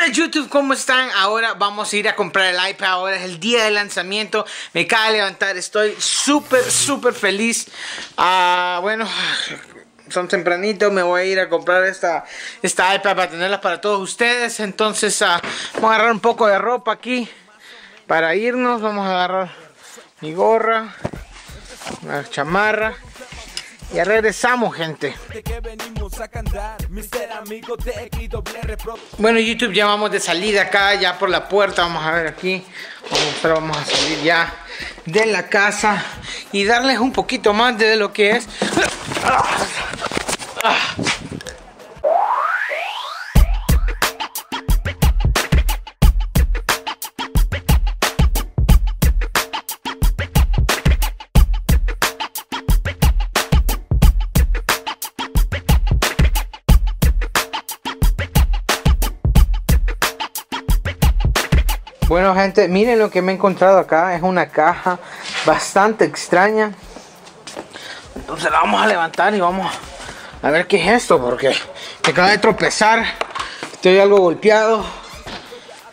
hola YouTube? ¿Cómo están? Ahora vamos a ir a comprar el iPad, ahora es el día de lanzamiento Me cae levantar, estoy súper, súper feliz ah, Bueno, son tempranitos, me voy a ir a comprar esta, esta iPad para tenerla para todos ustedes Entonces, ah, vamos a agarrar un poco de ropa aquí Para irnos, vamos a agarrar mi gorra, la chamarra ya regresamos, gente. Bueno, YouTube, ya vamos de salida acá, ya por la puerta. Vamos a ver aquí. Vamos vamos a salir ya de la casa y darles un poquito más de lo que es. Bueno gente, miren lo que me he encontrado acá. Es una caja bastante extraña. Entonces la vamos a levantar y vamos a ver qué es esto. Porque me acaba de tropezar. Estoy algo golpeado.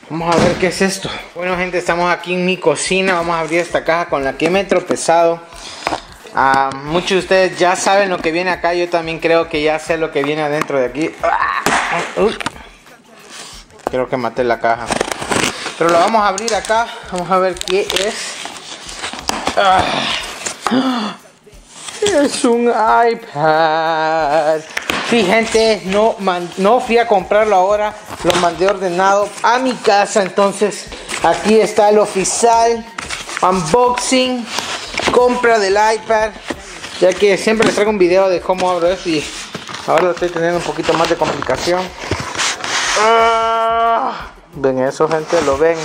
Vamos a ver qué es esto. Bueno gente, estamos aquí en mi cocina. Vamos a abrir esta caja con la que me he tropezado. Ah, muchos de ustedes ya saben lo que viene acá. Yo también creo que ya sé lo que viene adentro de aquí. Ah, creo que maté la caja. Pero lo vamos a abrir acá. Vamos a ver qué es. Ah. Es un iPad. Sí, gente, no, no fui a comprarlo ahora. Lo mandé ordenado a mi casa. Entonces, aquí está el oficial. Unboxing. Compra del iPad. Ya que siempre les traigo un video de cómo abro eso y ahora lo estoy teniendo un poquito más de comunicación ah. Ven eso, gente, lo ven.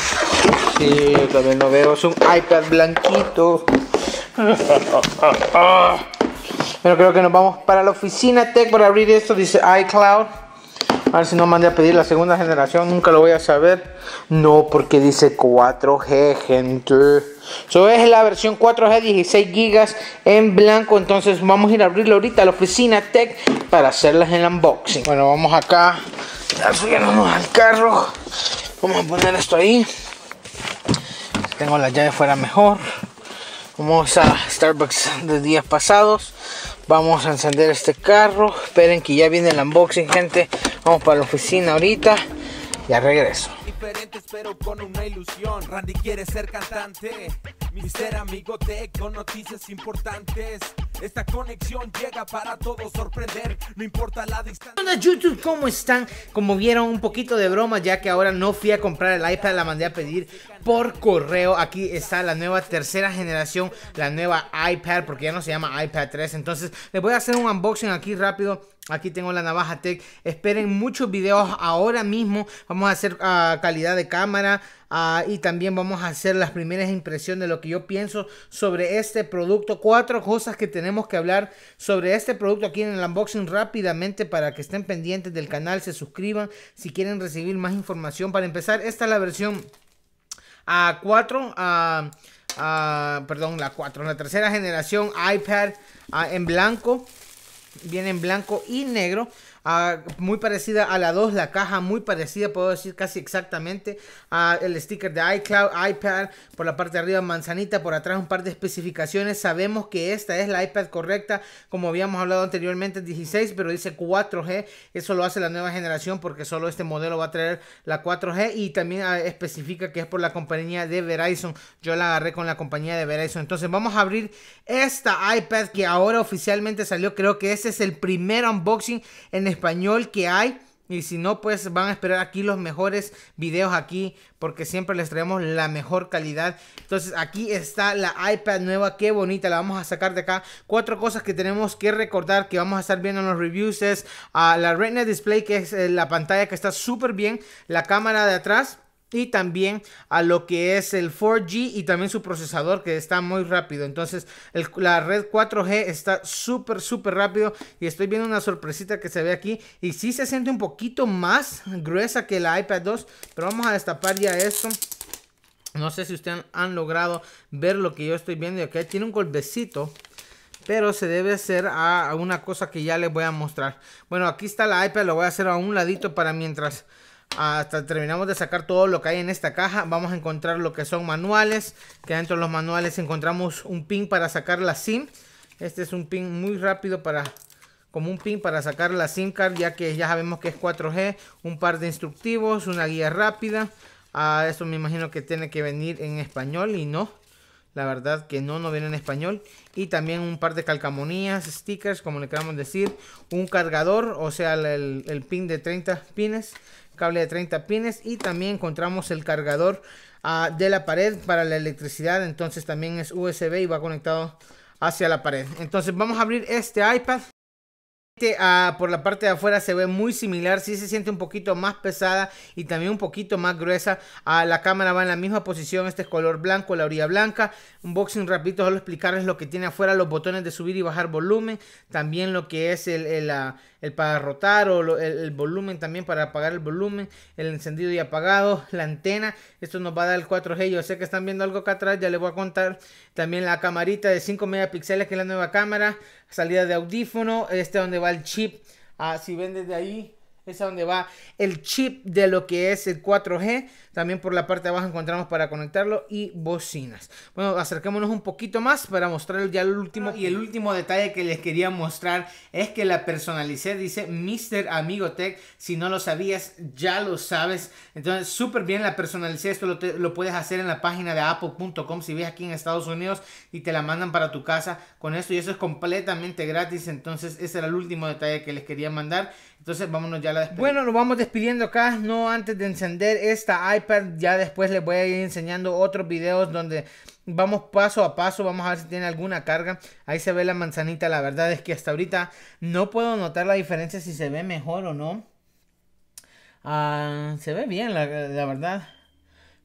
Sí, también lo veo. Es un iPad blanquito. Pero creo que nos vamos para la oficina tech para abrir esto. Dice iCloud. A ver si no mandé a pedir la segunda generación. Nunca lo voy a saber. No, porque dice 4G, gente. Eso es la versión 4G 16 GB en blanco. Entonces vamos a ir a abrirlo ahorita a la oficina tech para hacerlas el unboxing. Bueno, vamos acá ya subiéndonos al carro. Vamos a poner esto ahí. tengo la llave fuera mejor. Vamos a Starbucks de días pasados. Vamos a encender este carro. Esperen que ya viene el unboxing, gente. Vamos para la oficina ahorita. Ya regreso. Diferentes pero con una ilusión. Randy quiere ser cantante. amigo noticias importantes. Esta conexión llega para todo sorprender, no importa la distancia. Hola YouTube, ¿cómo están? Como vieron, un poquito de broma, ya que ahora no fui a comprar el iPad, la mandé a pedir por correo. Aquí está la nueva tercera generación, la nueva iPad, porque ya no se llama iPad 3. Entonces, les voy a hacer un unboxing aquí rápido. Aquí tengo la navaja Tech. Esperen muchos videos ahora mismo. Vamos a hacer ah, calidad de cámara. Ah, y también vamos a hacer las primeras impresiones de lo que yo pienso sobre este producto. Cuatro cosas que tenemos que hablar sobre este producto aquí en el unboxing rápidamente para que estén pendientes del canal, se suscriban si quieren recibir más información. Para empezar, esta es la versión a 4. Ah, ah, perdón, la 4, la tercera generación iPad en blanco, viene en blanco y negro muy parecida a la 2, la caja muy parecida, puedo decir casi exactamente. al el sticker de iCloud, iPad, por la parte de arriba manzanita, por atrás un par de especificaciones. Sabemos que esta es la iPad correcta, como habíamos hablado anteriormente, 16, pero dice 4G. Eso lo hace la nueva generación porque solo este modelo va a traer la 4G y también ah, especifica que es por la compañía de Verizon. Yo la agarré con la compañía de Verizon. Entonces vamos a abrir esta iPad que ahora oficialmente salió. Creo que este es el primer unboxing en español que hay. Y si no, pues van a esperar aquí los mejores videos aquí porque siempre les traemos la mejor calidad. Entonces aquí está la iPad nueva, qué bonita, la vamos a sacar de acá. Cuatro cosas que tenemos que recordar que vamos a estar viendo en los reviews es ah, la Retina Display que es eh, la pantalla que está súper bien, la cámara de atrás y también a lo que es el 4G y también su procesador que está muy rápido. Entonces la red 4G está súper, súper rápido y estoy viendo una sorpresita que se ve aquí y sí se siente un poquito más gruesa que la iPad 2, pero vamos a destapar ya esto. No sé si ustedes han logrado ver lo que yo estoy viendo y aquí tiene un golpecito pero se debe hacer a, una cosa que ya les voy a mostrar. Bueno, aquí está la iPad, lo voy a hacer a un ladito para mientras hasta terminamos de sacar todo lo que hay en esta caja vamos a encontrar lo que son manuales que dentro de los manuales encontramos un pin para sacar la sim este es un pin muy rápido para como un pin para sacar la sim card ya que ya sabemos que es 4g un par de instructivos una guía rápida a eso me imagino que tiene que venir en español y no la verdad que no, no viene en español. Y también un par de calcamonías, stickers, como le queramos decir. Un cargador, o sea, el, el pin de 30 pines cable de 30 pines y también encontramos el cargador ah, de la pared para la electricidad. Entonces también es USB y va conectado hacia la pared. Entonces vamos a abrir este iPad. Este, ah, por la parte de afuera se ve muy similar, si se siente un poquito más pesada y también un poquito más gruesa. a ah, la cámara va en la misma posición, este es color blanco, la orilla blanca. Unboxing rapidito, solo explicarles lo que tiene afuera, los botones de subir y bajar volumen, también lo que es el, el, el para rotar o el, volumen también para apagar el volumen, el encendido y apagado, la antena, esto nos va a dar el 4G, yo sé que están viendo algo acá atrás, ya les voy a contar, también la camarita de 5 megapíxeles que es la nueva cámara, salida de audífono, este donde va el chip, ah, si ven desde ahí, es donde va el chip de lo que es el 4G. También por la parte de abajo encontramos para conectarlo y bocinas. Bueno, acercémonos un poquito más para mostrar ya el último. Y el último detalle que les quería mostrar es que la personalicé. Dice Mr. Amigo Tech. Si no lo sabías, ya lo sabes. Entonces, súper bien la personalicé. Esto lo, puedes hacer en la página de apple.com. Si ves aquí en Estados Unidos y te la mandan para tu casa con esto. Y eso es completamente gratis. Entonces, ese era el último detalle que les quería mandar. Entonces vámonos ya a la despedida. Bueno, lo vamos despidiendo acá, no antes de encender esta iPad, ya después les voy a ir enseñando otros videos donde vamos paso a paso, vamos a ver si tiene alguna carga. Ahí se ve la manzanita, la verdad es que hasta ahorita no puedo notar la diferencia si se ve mejor o no. Ah, se ve bien, la, verdad.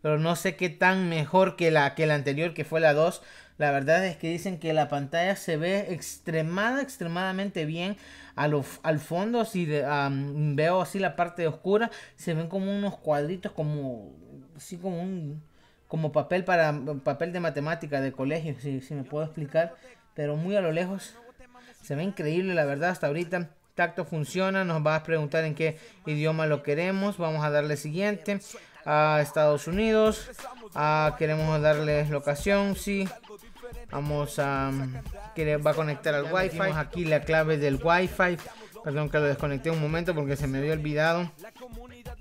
Pero no sé qué tan mejor que la, que la anterior, que fue la 2. La verdad es que dicen que la pantalla se ve extremada, extremadamente bien a los al fondo. Si veo así la parte oscura, se ven como unos cuadritos, como así como un como papel para papel de matemática de colegio, si, me puedo explicar. Pero muy a lo lejos se ve increíble, la verdad, hasta ahorita tacto funciona, nos vas a preguntar en qué idioma lo queremos, vamos a darle siguiente a Estados Unidos, ah, queremos darle locación, sí, Vamos a mm, que va a conectar al Wi-Fi. Aquí la clave del Wi-Fi. Perdón que lo desconecté un momento porque se me había olvidado.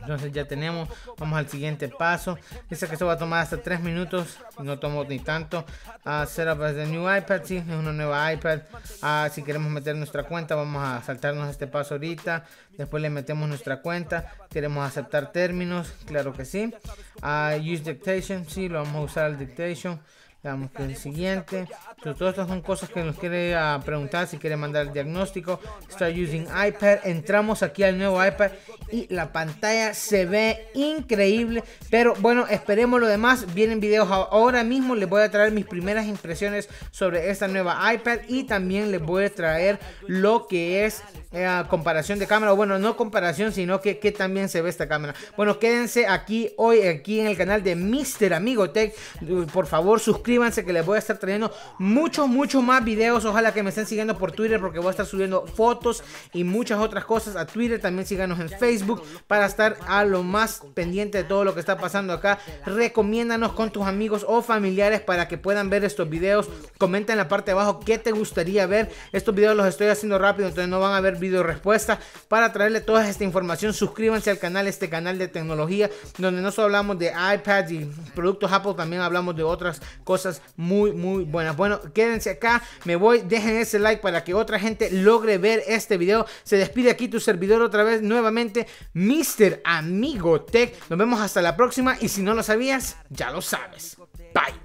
Entonces ya tenemos, vamos al siguiente paso. Dice que esto va a tomar hasta 3 minutos, no tomo ni tanto. Uh, ah, setup as the new iPad, sí, es una nueva iPad. Ah, si queremos meter nuestra cuenta, vamos a saltarnos este paso ahorita. Después le metemos nuestra cuenta. Queremos aceptar términos, claro que sí. Uh, use dictation, sí, lo vamos a usar el dictation. Vamos con el siguiente. Entonces, todas estas son cosas que nos quiere ah, preguntar si quiere mandar el diagnóstico. Start using iPad. Entramos aquí al nuevo iPad y la pantalla se ve increíble. Pero bueno, esperemos lo demás. Vienen videos ahora mismo. Les voy a traer mis primeras impresiones sobre esta nueva iPad y también les voy a traer lo que es eh, comparación de cámara. Bueno, no comparación, sino que, que también se ve esta cámara. Bueno, quédense aquí hoy, aquí en el canal de Mr. Amigo Tech. Por favor, suscríbanse que les voy a estar trayendo muchos, muchos más videos. Ojalá que me estén siguiendo por Twitter porque voy a estar subiendo fotos y muchas otras cosas a Twitter. También síganos en Facebook para estar a lo más pendiente de todo lo que está pasando acá. Recomiéndanos con tus amigos o familiares para que puedan ver estos videos. Comenta en la parte de abajo qué te gustaría ver. Estos videos los estoy haciendo rápido, entonces no van a haber video respuesta. Para traerle toda esta información, suscríbanse al canal, este canal de tecnología, donde no solo hablamos de iPad y productos Apple, también hablamos de otras cosas muy, muy buenas. Bueno, quédense acá. Me voy, dejen ese like para que otra gente logre ver este video. Se despide aquí tu servidor otra vez nuevamente, Mr. Amigo Tech. Nos vemos hasta la próxima y si no lo sabías, ya lo sabes. Bye.